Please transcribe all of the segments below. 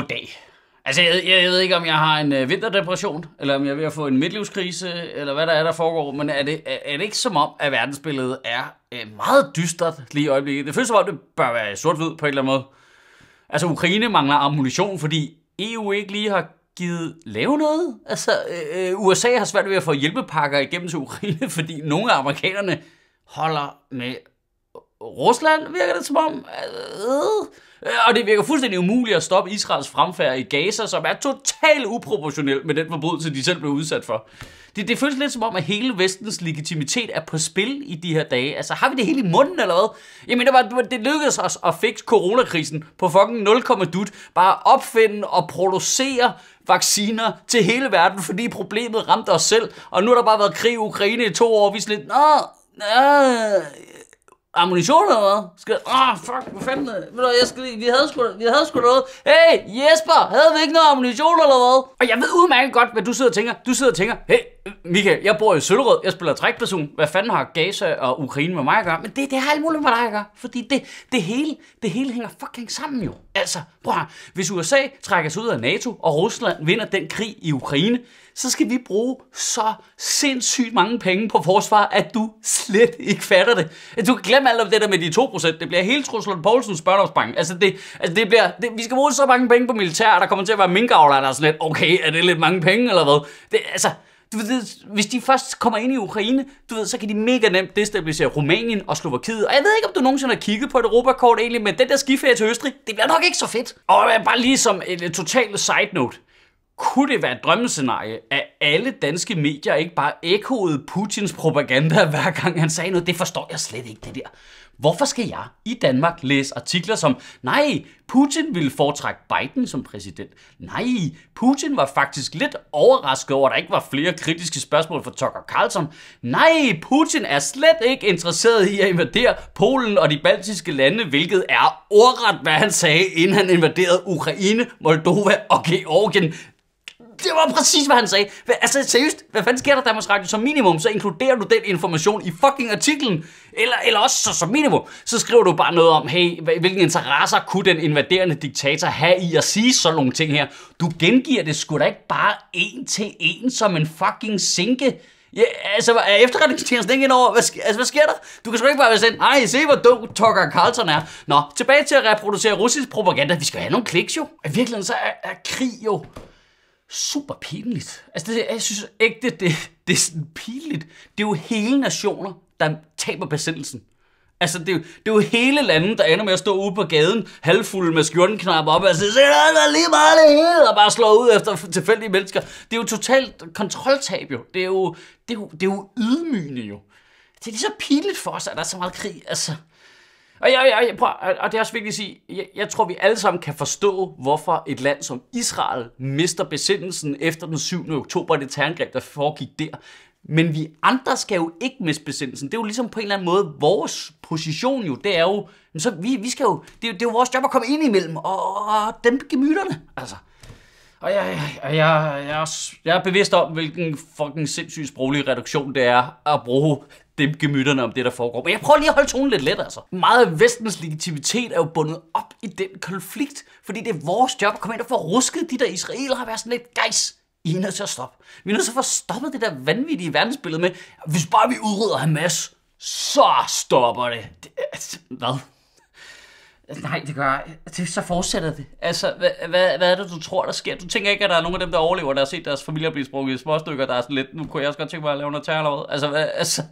goddag. Altså, jeg, jeg, jeg ved ikke, om jeg har en øh, vinterdepression, eller om jeg er ved at få en midtlivskrise, eller hvad der er, der foregår, men er det, er, er det ikke som om, at verdensbilledet er øh, meget dystert lige i øjeblikket? Det føles som om, det bør være sort-hvid på en eller anden måde. Altså, Ukraine mangler ammunition, fordi EU ikke lige har givet lave noget. Altså, øh, øh USA har svært ved at få hjælpepakker igennem til Ukraine, fordi nogle af amerikanerne holder med Rusland virker det som om. Øh, og det virker fuldstændig umuligt at stoppe Israels fremfærd i Gaza, som er totalt uproportionel med den forbrydelse, de selv blev udsat for. Det, det føles lidt som om, at hele vestens legitimitet er på spil i de her dage. Altså, har vi det hele i munden eller hvad? Jeg mener bare, det lykkedes os at fikse coronakrisen på fucking 0, dut. Bare opfinde og producere vacciner til hele verden, fordi problemet ramte os selv. Og nu har der bare været krig i Ukraine i to år, og vi er lidt, nå, nå, ammunition eller hvad? Skal, åh, oh, fuck, hvad fanden Ved du, jeg skal, vi, havde sgu, vi havde sgu noget. Hey, Jesper, havde vi ikke noget ammunition eller hvad? Og jeg ved udmærket godt, hvad du sidder og tænker. Du sidder og tænker, hey, Michael, jeg bor i Søllerød, jeg spiller trækperson. Hvad fanden har Gaza og Ukraine med mig at gøre? Men det, det har alt muligt med dig at gøre, fordi det, det, hele, det hele hænger fucking sammen jo. Altså, prøv Hvis USA trækker sig ud af NATO, og Rusland vinder den krig i Ukraine, så skal vi bruge så sindssygt mange penge på forsvar, at du slet ikke fatter det. Du kan glemme alt om det der med de 2%. Det bliver helt Truslund Poulsens børneopsparing. Altså, det, altså det bliver, det, vi skal bruge så mange penge på militær, der kommer til at være minkavler, der er sådan lidt, okay, er det lidt mange penge eller hvad? Det, altså, du ved, hvis de først kommer ind i Ukraine, du ved, så kan de mega nemt destabilisere Rumænien og Slovakiet. Og jeg ved ikke, om du nogensinde har kigget på et Europakort egentlig, men den der skiferie til Østrig, det bliver nok ikke så fedt. Og øh, bare lige som en total side note. Kunne det være et drømmescenarie, at alle danske medier ikke bare ekkoede Putins propaganda, hver gang han sagde noget? Det forstår jeg slet ikke, det der. Hvorfor skal jeg i Danmark læse artikler som, nej, Putin ville foretrække Biden som præsident. Nej, Putin var faktisk lidt overrasket over, at der ikke var flere kritiske spørgsmål fra Tucker Carlson. Nej, Putin er slet ikke interesseret i at invadere Polen og de baltiske lande, hvilket er ordret, hvad han sagde, inden han invaderede Ukraine, Moldova og Georgien. Det var præcis, hvad han sagde. Hva, altså seriøst, hvad fanden sker der, Danmarks Radio? Som minimum, så inkluderer du den information i fucking artiklen. Eller, eller også så, som minimum, så skriver du bare noget om, hey, hvilken interesser kunne den invaderende diktator have i at sige sådan nogle ting her. Du gengiver det sgu da ikke bare en til en som en fucking sinke. Ja, altså, er efterretningstjenesten ikke over? Hvad, altså, hvad sker der? Du kan sgu ikke bare være sådan, nej, se hvor dum Tucker Carlson er. Nå, tilbage til at reproducere russisk propaganda. Vi skal have nogle kliks jo. I virkeligheden så er, er krig jo super pinligt. Altså, det, jeg synes ægte, det, det er sådan pinligt. Det er jo hele nationer, der taber besættelsen. Altså, det er, det er jo hele landet, der ender med at stå ude på gaden, halvfuld med skjortenknap op, og sige, det er lige meget det hele, og bare slå ud efter tilfældige mennesker. Det er jo totalt kontroltab, jo. Det er jo, det er jo, det er jo ydmygende, jo. Det er lige så pinligt for os, at der er så meget krig, altså. Og, jeg, jeg, jeg, prøv, og det er også vigtigt at sige, jeg, jeg tror, vi alle sammen kan forstå, hvorfor et land som Israel mister besindelsen efter den 7. oktober det terrorangreb, der foregik der. Men vi andre skal jo ikke miste besindelsen. Det er jo ligesom på en eller anden måde vores position jo. Det er jo, så vi, vi skal jo, det, er, det er jo vores job at komme ind imellem og, og dæmpe gemyterne. Altså. Og jeg, jeg, jeg, jeg, jeg er bevidst om, hvilken fucking sindssyg sproglig reduktion det er at bruge dem gemytterne om det, der foregår. Men jeg prøver lige at holde tonen lidt let, altså. Meget af vestens legitimitet er jo bundet op i den konflikt, fordi det er vores job at komme ind og få rusket de der israeler har været sådan lidt, gejs. I er nødt til at stoppe. Vi er nødt til at få stoppet det der vanvittige verdensbillede med, hvis bare vi udrydder Hamas, så stopper det. det altså, hvad? Altså, nej, det gør jeg. Det, så fortsætter det. Altså, hvad, hvad, hvad er det, du tror, der sker? Du tænker ikke, at der er nogen af dem, der overlever, der har set deres familier blive sprunget i småstykker, der er sådan lidt, nu kunne jeg også godt tænke mig at lave noget terror Altså, hvad, altså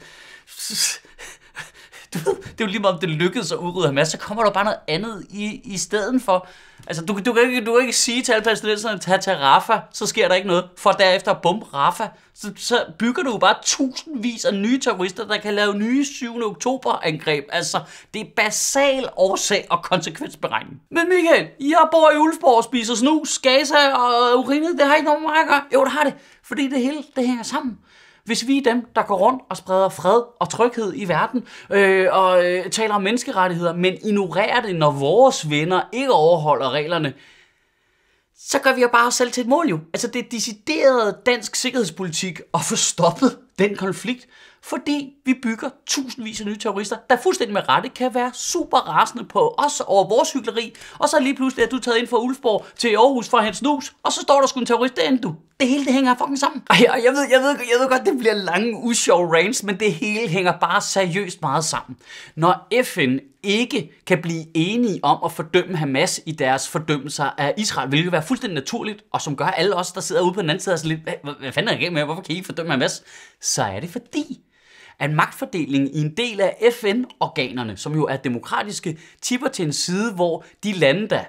du ved, det er jo lige meget, om det lykkedes at udrydde Hamas, så kommer der bare noget andet i, i stedet for. Altså, du, du, kan ikke, du kan ikke sige til alle palæstinenserne, tag til Rafa, så sker der ikke noget, for derefter at bombe Rafa. Så, så bygger du jo bare tusindvis af nye terrorister, der kan lave nye 7. oktober-angreb. Altså, det er basal årsag og konsekvensberegning. Men Michael, jeg bor i Ulfborg og spiser snus, Gaza og urinet, det har ikke nogen marker. Jo, det har det, fordi det hele, det hænger sammen. Hvis vi er dem, der går rundt og spreder fred og tryghed i verden, øh, og øh, taler om menneskerettigheder, men ignorerer det, når vores venner ikke overholder reglerne, så gør vi jo bare os selv til et mål jo. Altså det er decideret dansk sikkerhedspolitik at få stoppet den konflikt, fordi vi bygger tusindvis af nye terrorister, der fuldstændig med rette kan være super rasende på os over vores hyggeleri, og så lige pludselig er du taget ind fra Ulfborg til Aarhus for hans snus, og så står der sgu en terrorist derinde, du. Det hele det hænger fucking sammen. Ej, og jeg ved, jeg ved, jeg ved godt, det bliver lange, usjove rants, men det hele hænger bare seriøst meget sammen. Når FN ikke kan blive enige om at fordømme Hamas i deres fordømmelser af Israel, hvilket være fuldstændig naturligt, og som gør alle os, der sidder ude på den anden side, er lidt, hvad, hvad fanden er det med? Hvorfor kan I ikke fordømme Hamas? så er det fordi, at magtfordelingen i en del af FN-organerne, som jo er demokratiske, tipper til en side, hvor de lande, der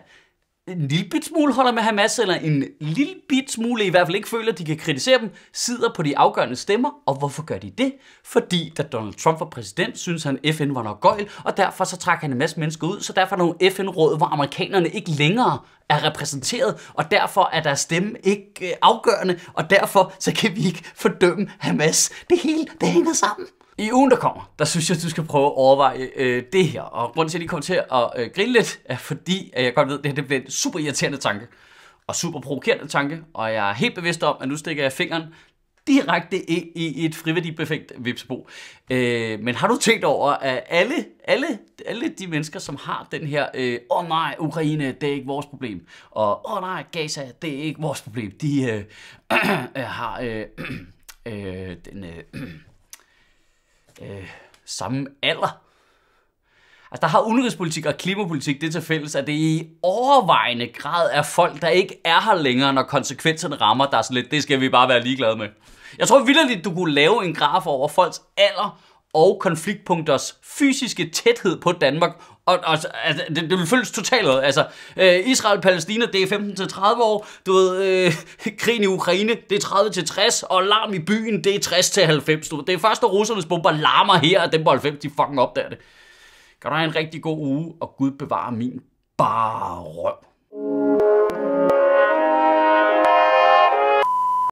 en lille bit smule holder med Hamas, eller en lille bit smule i hvert fald ikke føler, at de kan kritisere dem, sidder på de afgørende stemmer. Og hvorfor gør de det? Fordi da Donald Trump var præsident, synes han, at FN var nok gøjl, og derfor så trak han en masse mennesker ud, så derfor er nogle FN-råd, hvor amerikanerne ikke længere er repræsenteret, og derfor er deres stemme ikke øh, afgørende, og derfor så kan vi ikke fordømme Hamas. Det hele, det hænger sammen. I ugen, der kommer, der synes jeg, at du skal prøve at overveje øh, det her. Og grunden til, at jeg kommer til at øh, grine lidt, er fordi, at jeg godt ved, at det her det bliver en super irriterende tanke. Og super provokerende tanke. Og jeg er helt bevidst om, at nu stikker jeg fingeren direkte ind i et friværdibefængt vipsebo. Øh, men har du tænkt over, at alle, alle, alle de mennesker, som har den her, øh, åh øh, oh nej, Ukraine, det er ikke vores problem, og åh oh nej, Gaza, det er ikke vores problem, de øh, øh, har øh, øh, den... Øh, øh, samme alder. Altså, der har udenrigspolitik og klimapolitik det til fælles, at det i overvejende grad er folk, der ikke er her længere, når konsekvenserne rammer. dig er lidt, det skal vi bare være ligeglade med. Jeg tror vildt, du kunne lave en graf over folks alder, og konfliktpunkters fysiske tæthed på Danmark. Og, og altså, det, det vil føles totalt ud. Altså, øh, Israel-Palæstina, det er 15-30 år. Du ved, øh, krigen i Ukraine, det er 30-60. Og larm i byen, det er 60-90. Du, det er først, når russernes bomber larmer her, og dem på 90, de fucking opdager det. Kan du have en rigtig god uge, og Gud bevare min bare røv.